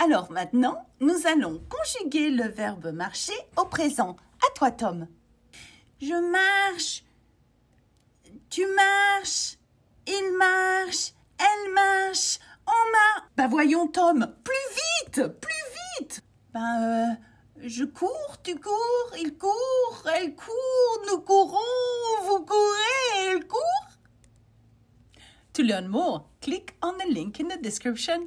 Alors maintenant, nous allons conjuguer le verbe marcher au présent. À toi, Tom. Je marche. Tu marches. Il marche. Elle marche. On marche. Ben bah, voyons, Tom, plus vite, plus vite. Ben, je cours, tu cours, il court, elle court, nous courons, vous courez, elle court. To learn more, click on the link in the description.